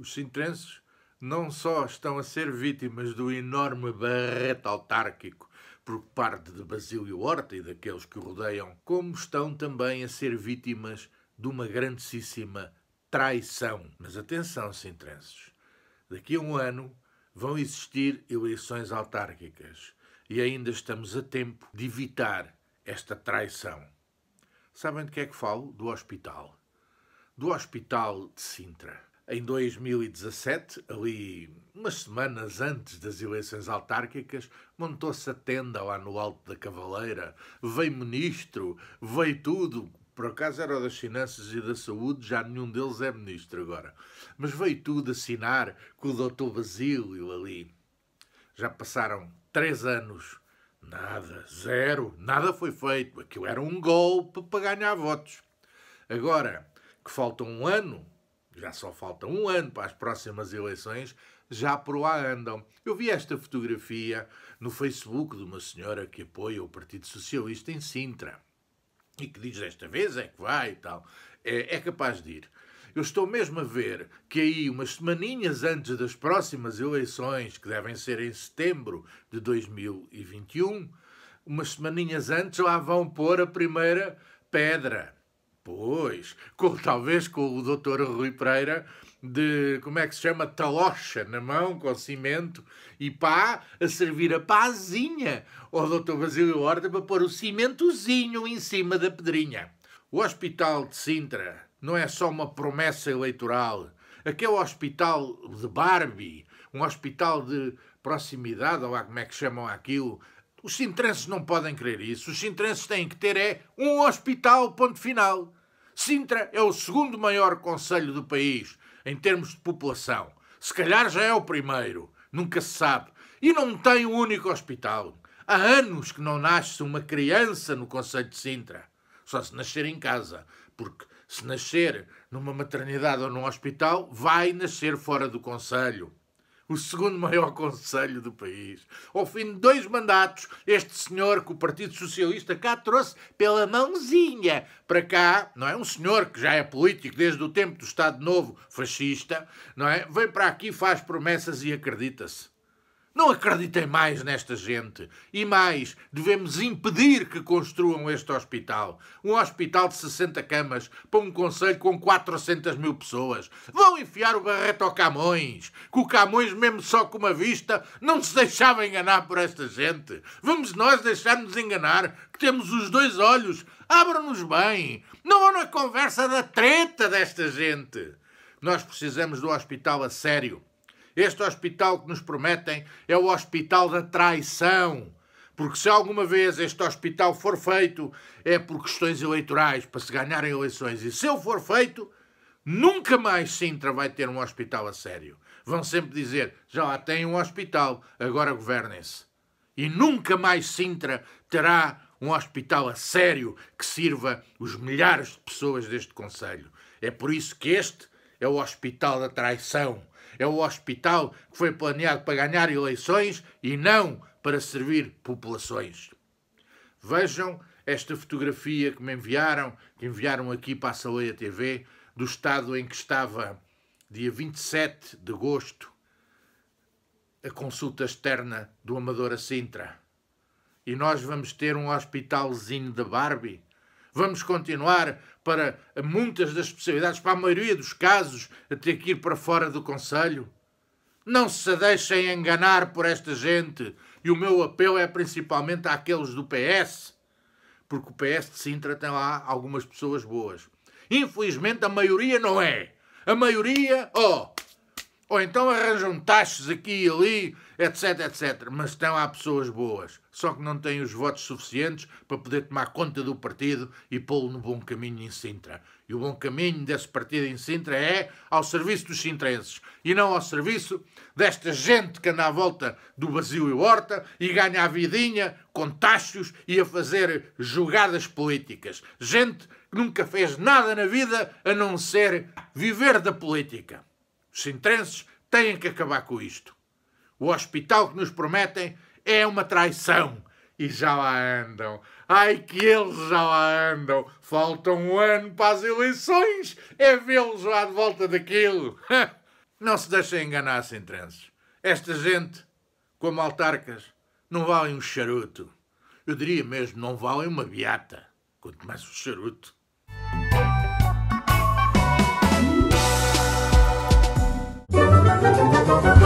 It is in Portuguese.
os sintrenses não só estão a ser vítimas do enorme barreto autárquico por parte de Basílio Horta e daqueles que o rodeiam, como estão também a ser vítimas de uma grandíssima traição. Mas atenção, sintrenses, daqui a um ano vão existir eleições autárquicas e ainda estamos a tempo de evitar esta traição. Sabem de que é que falo? Do hospital. Do hospital de Sintra em 2017, ali umas semanas antes das eleições autárquicas, montou-se a tenda lá no alto da Cavaleira, veio ministro, veio tudo. Por acaso era das Finanças e da Saúde, já nenhum deles é ministro agora. Mas veio tudo assinar com o doutor Basílio ali. Já passaram três anos. Nada, zero, nada foi feito. Aquilo era um golpe para ganhar votos. Agora que falta um ano já só falta um ano para as próximas eleições, já por lá andam. Eu vi esta fotografia no Facebook de uma senhora que apoia o Partido Socialista em Sintra e que diz desta vez é que vai e tal. É, é capaz de ir. Eu estou mesmo a ver que aí, umas semaninhas antes das próximas eleições, que devem ser em setembro de 2021, umas semaninhas antes lá vão pôr a primeira pedra Pois, com, talvez com o doutor Rui Pereira, de como é que se chama? Talocha na mão, com cimento e pá, a servir a pazinha ao doutor Basílio Horta para pôr o cimentozinho em cima da pedrinha. O Hospital de Sintra não é só uma promessa eleitoral. Aquele hospital de Barbie, um hospital de proximidade, ou lá como é que chamam aquilo, os sintrenses não podem crer isso. Os sintrenses têm que ter é um hospital, ponto final. Sintra é o segundo maior conselho do país em termos de população. Se calhar já é o primeiro, nunca se sabe. E não tem um único hospital. Há anos que não nasce uma criança no Conselho de Sintra. Só se nascer em casa, porque se nascer numa maternidade ou num hospital, vai nascer fora do Conselho o segundo maior conselho do país. Ao fim de dois mandatos, este senhor que o Partido Socialista cá trouxe pela mãozinha para cá, não é? Um senhor que já é político desde o tempo do Estado Novo, fascista, não é? Vem para aqui, faz promessas e acredita-se. Não acreditem mais nesta gente. E mais, devemos impedir que construam este hospital. Um hospital de 60 camas para um conselho com 400 mil pessoas. Vão enfiar o barreto ao Camões. Que o Camões, mesmo só com uma vista, não se deixava enganar por esta gente. Vamos nós deixar-nos enganar, que temos os dois olhos. Abram-nos bem. Não há na conversa da treta desta gente. Nós precisamos do hospital a sério este hospital que nos prometem é o hospital da traição. Porque se alguma vez este hospital for feito, é por questões eleitorais, para se ganharem eleições. E se ele for feito, nunca mais Sintra vai ter um hospital a sério. Vão sempre dizer: já lá tem um hospital, agora governem-se. E nunca mais Sintra terá um hospital a sério que sirva os milhares de pessoas deste Conselho. É por isso que este é o hospital da traição, é o hospital que foi planeado para ganhar eleições e não para servir populações. Vejam esta fotografia que me enviaram, que enviaram aqui para a Saleia TV, do estado em que estava dia 27 de agosto a consulta externa do Amador Assintra, Sintra. E nós vamos ter um hospitalzinho da Barbie Vamos continuar para muitas das especialidades, para a maioria dos casos, a ter que ir para fora do Conselho? Não se deixem enganar por esta gente. E o meu apelo é principalmente àqueles do PS, porque o PS de Sintra tem lá algumas pessoas boas. Infelizmente, a maioria não é. A maioria, ó, oh, ou então arranjam taxas aqui e ali, etc, etc. Mas estão há pessoas boas, só que não têm os votos suficientes para poder tomar conta do partido e pô-lo no bom caminho em Sintra. E o bom caminho desse partido em Sintra é ao serviço dos sintrenses e não ao serviço desta gente que anda à volta do Brasil e Horta e ganha a vidinha com taxos e a fazer jogadas políticas. Gente que nunca fez nada na vida a não ser viver da política. Os sintrenses têm que acabar com isto. O hospital que nos prometem é uma traição. E já lá andam. Ai que eles já lá andam. Falta um ano para as eleições. É vê-los lá de volta daquilo. Não se deixem enganar, sintrenses. Esta gente, como autarcas, não valem um charuto. Eu diria mesmo, não valem uma beata. Quanto mais um charuto. Thank you.